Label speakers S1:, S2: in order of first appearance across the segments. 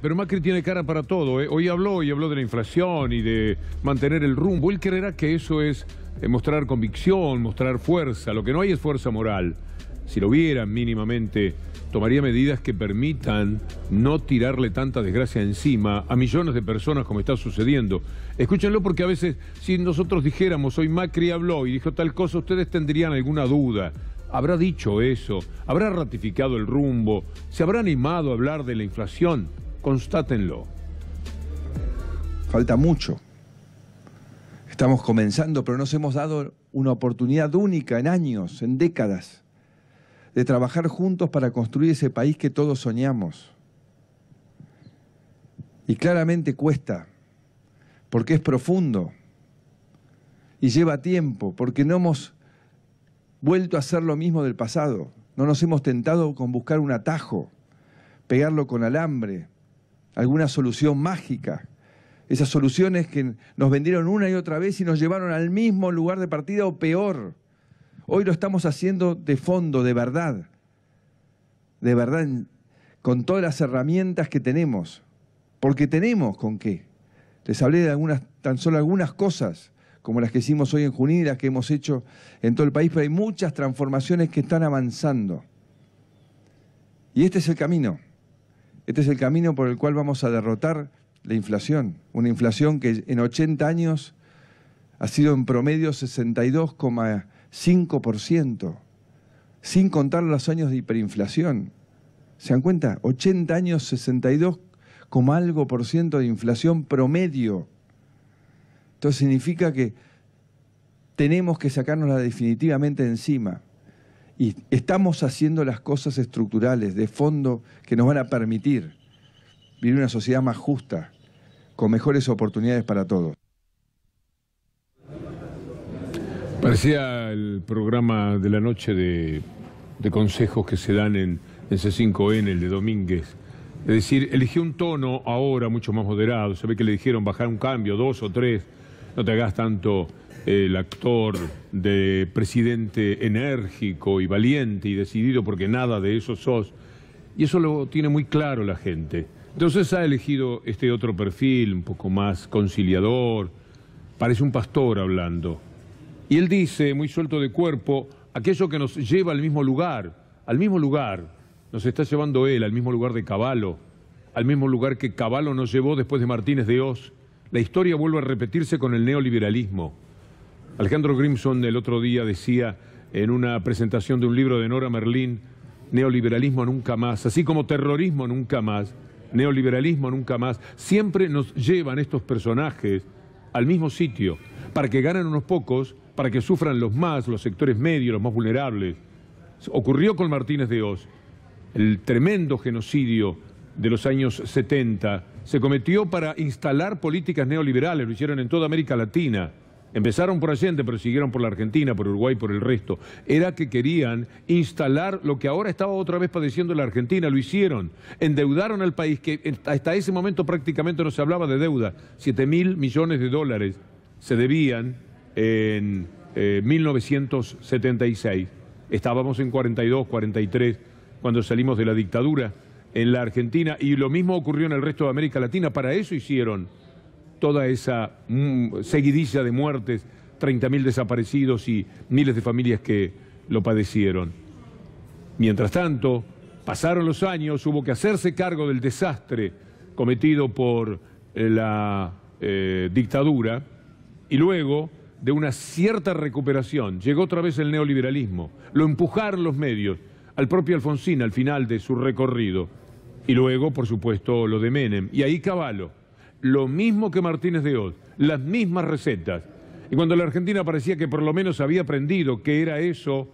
S1: Pero Macri tiene cara para todo. ¿eh? Hoy habló y habló de la inflación y de mantener el rumbo. Él creerá que eso es eh, mostrar convicción, mostrar fuerza. Lo que no hay es fuerza moral. Si lo vieran mínimamente, tomaría medidas que permitan no tirarle tanta desgracia encima a millones de personas como está sucediendo. Escúchenlo porque a veces, si nosotros dijéramos hoy Macri habló y dijo tal cosa, ustedes tendrían alguna duda habrá dicho eso, habrá ratificado el rumbo, se habrá animado a hablar de la inflación constátenlo.
S2: Falta mucho. Estamos comenzando, pero nos hemos dado una oportunidad única en años, en décadas, de trabajar juntos para construir ese país que todos soñamos. Y claramente cuesta, porque es profundo y lleva tiempo, porque no hemos vuelto a hacer lo mismo del pasado, no nos hemos tentado con buscar un atajo, pegarlo con alambre, alguna solución mágica. Esas soluciones que nos vendieron una y otra vez y nos llevaron al mismo lugar de partida o peor. Hoy lo estamos haciendo de fondo, de verdad. De verdad, con todas las herramientas que tenemos. Porque tenemos con qué. Les hablé de algunas, tan solo algunas cosas, como las que hicimos hoy en Junín y las que hemos hecho en todo el país, pero hay muchas transformaciones que están avanzando. Y este es el camino. Este es el camino por el cual vamos a derrotar la inflación, una inflación que en 80 años ha sido en promedio 62,5%, sin contar los años de hiperinflación. ¿Se dan cuenta? 80 años, 62, algo por ciento de inflación promedio. Entonces significa que tenemos que sacarnosla definitivamente encima y estamos haciendo las cosas estructurales de fondo que nos van a permitir vivir una sociedad más justa, con mejores oportunidades para todos.
S1: Parecía el programa de la noche de, consejos que se dan en, C5N, el de Domínguez. Es decir, eligió un tono ahora mucho más moderado. Se ve que le dijeron bajar un cambio, dos o tres, no te hagas tanto el actor de presidente enérgico y valiente y decidido, porque nada de eso sos. Y eso lo tiene muy claro la gente. Entonces ha elegido este otro perfil, un poco más conciliador, parece un pastor hablando. Y él dice, muy suelto de cuerpo, aquello que nos lleva al mismo lugar, al mismo lugar, nos está llevando él, al mismo lugar de Caballo, al mismo lugar que Caballo nos llevó después de Martínez de Oz. La historia vuelve a repetirse con el neoliberalismo. Alejandro Grimson el otro día decía en una presentación de un libro de Nora Merlín, neoliberalismo nunca más, así como terrorismo nunca más, neoliberalismo nunca más, siempre nos llevan estos personajes al mismo sitio, para que ganen unos pocos, para que sufran los más, los sectores medios, los más vulnerables. Ocurrió con Martínez de Oz, el tremendo genocidio de los años 70, se cometió para instalar políticas neoliberales, lo hicieron en toda América Latina. Empezaron por Allende, pero siguieron por la Argentina, por Uruguay, por el resto. Era que querían instalar lo que ahora estaba otra vez padeciendo la Argentina, lo hicieron. Endeudaron al país, que hasta ese momento prácticamente no se hablaba de deuda. 7 mil millones de dólares se debían en 1976. Eh, Estábamos en 42, 43, cuando salimos de la dictadura en la Argentina, y lo mismo ocurrió en el resto de América Latina. Para eso hicieron toda esa mm, seguidilla de muertes, 30.000 desaparecidos y miles de familias que lo padecieron. Mientras tanto, pasaron los años, hubo que hacerse cargo del desastre cometido por eh, la eh, dictadura y luego de una cierta recuperación. Llegó otra vez el neoliberalismo, lo empujaron los medios, al propio Alfonsín al final de su recorrido y luego, por supuesto, lo de Menem. Y ahí Caballo lo mismo que Martínez de Oz, las mismas recetas. Y cuando la Argentina parecía que por lo menos había aprendido que era eso,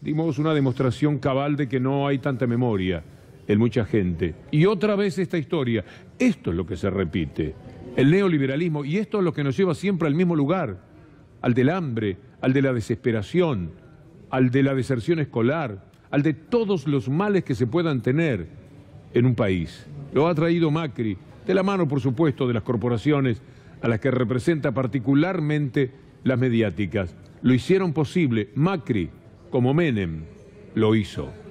S1: dimos una demostración cabal de que no hay tanta memoria en mucha gente. Y otra vez esta historia. Esto es lo que se repite. El neoliberalismo, y esto es lo que nos lleva siempre al mismo lugar, al del hambre, al de la desesperación, al de la deserción escolar, al de todos los males que se puedan tener en un país. Lo ha traído Macri, de la mano, por supuesto, de las corporaciones a las que representa particularmente las mediáticas. Lo hicieron posible. Macri, como Menem, lo hizo.